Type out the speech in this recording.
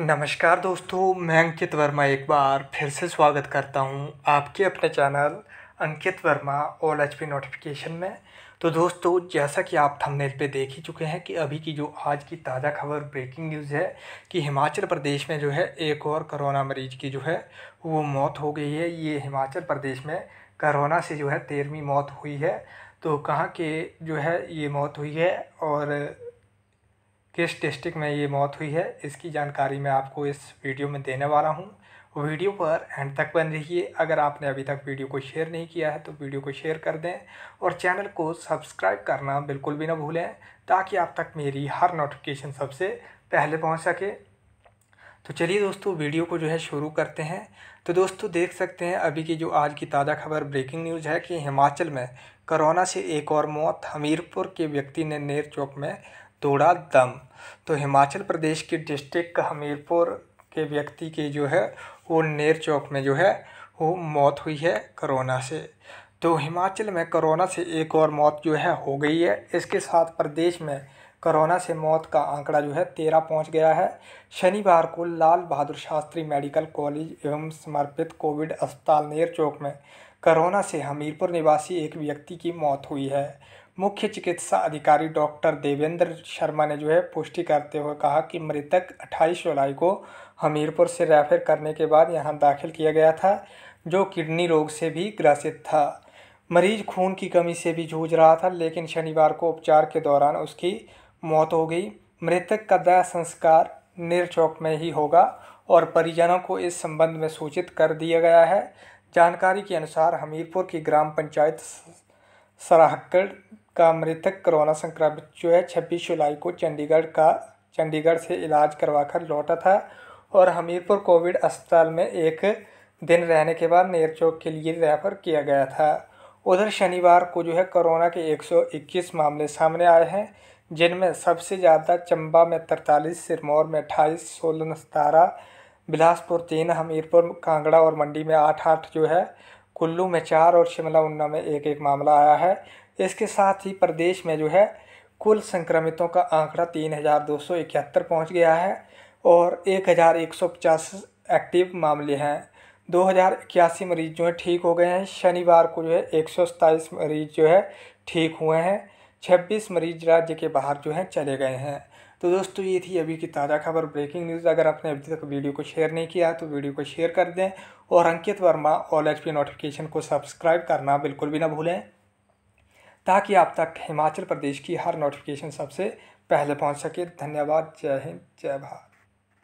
नमस्कार दोस्तों मैं अंकित वर्मा एक बार फिर से स्वागत करता हूं आपके अपने channel Ankit Verma all H P notification में तो दोस्तों जैसा कि आप थंबनेल पे देख ही चुके हैं कि अभी की जो आज की ताज़ा खबर ब्रेकिंग न्यूज़ है कि हिमाचल प्रदेश में जो है एक और कोरोना मरीज की जो है वो मौत हो गई है ये हिमाचल प्रदेश में कोरोना से जो है तेरहवीं मौत हुई है तो कहाँ के जो है ये मौत हुई है और किस डिस्ट्रिक्ट में ये मौत हुई है इसकी जानकारी मैं आपको इस वीडियो में देने वाला हूँ वीडियो पर एंड तक बन रहिए अगर आपने अभी तक वीडियो को शेयर नहीं किया है तो वीडियो को शेयर कर दें और चैनल को सब्सक्राइब करना बिल्कुल भी ना भूलें ताकि आप तक मेरी हर नोटिफिकेशन सबसे पहले पहुँच सके तो चलिए दोस्तों वीडियो को जो है शुरू करते हैं तो दोस्तों देख सकते हैं अभी की जो आज की ताज़ा खबर ब्रेकिंग न्यूज़ है कि हिमाचल में करोना से एक और मौत हमीरपुर के व्यक्ति ने नेर चौक में तोड़ा दम तो हिमाचल प्रदेश के डिस्ट्रिक्ट हमीरपुर के व्यक्ति की जो है वो नेर चौक में जो है वो मौत हुई है कोरोना से तो हिमाचल में कोरोना से एक और मौत जो है हो गई है इसके साथ प्रदेश में कोरोना से मौत का आंकड़ा जो है तेरह पहुंच गया है शनिवार को लाल बहादुर शास्त्री मेडिकल कॉलेज एवं समर्पित कोविड अस्पताल नेर चौक में कोरोना से हमीरपुर निवासी एक व्यक्ति की मौत हुई है मुख्य चिकित्सा अधिकारी डॉक्टर देवेंद्र शर्मा ने जो है पुष्टि करते हुए कहा कि मृतक 28 जुलाई को हमीरपुर से रेफर करने के बाद यहां दाखिल किया गया था जो किडनी रोग से भी ग्रसित था मरीज खून की कमी से भी जूझ रहा था लेकिन शनिवार को उपचार के दौरान उसकी मौत हो गई मृतक का दया संस्कार निरचौक चौक में ही होगा और परिजनों को इस संबंध में सूचित कर दिया गया है जानकारी के अनुसार हमीरपुर की ग्राम पंचायत सराहकड़ का मृतक कोरोना संक्रमित जो है छब्बीस जुलाई को चंडीगढ़ का चंडीगढ़ से इलाज करवाकर लौटा था और हमीरपुर कोविड अस्पताल में एक दिन रहने के बाद नेरचौक के लिए रेफर किया गया था उधर शनिवार को जो है कोरोना के 121 मामले सामने आए हैं जिनमें सबसे ज़्यादा चंबा में तरतालीस सिरमौर में अट्ठाईस सोलन सतारह बिलासपुर तीन हमीरपुर कांगड़ा और मंडी में आठ आठ जो है कुल्लू में चार और शिमला उन्ना में एक एक मामला आया है इसके साथ ही प्रदेश में जो है कुल संक्रमितों का आंकड़ा तीन हज़ार दो सौ इकहत्तर पहुँच गया है और एक हज़ार एक सौ पचास एक्टिव मामले हैं दो हज़ार इक्यासी मरीज़ जो है ठीक हो गए हैं शनिवार को जो है एक सौ सत्ताईस मरीज़ जो है ठीक हुए हैं छब्बीस मरीज राज्य के बाहर जो हैं चले गए हैं तो दोस्तों ये थी अभी की ताज़ा खबर ब्रेकिंग न्यूज़ अगर आपने अभी तक वीडियो को शेयर नहीं किया तो वीडियो को शेयर कर दें और Ankit Verma all H notification को सब्सक्राइब करना बिल्कुल भी ना भूलें ताकि आप तक हिमाचल प्रदेश की हर नोटिफिकेशन सबसे पहले पहुंच सके धन्यवाद जय हिंद जय भारत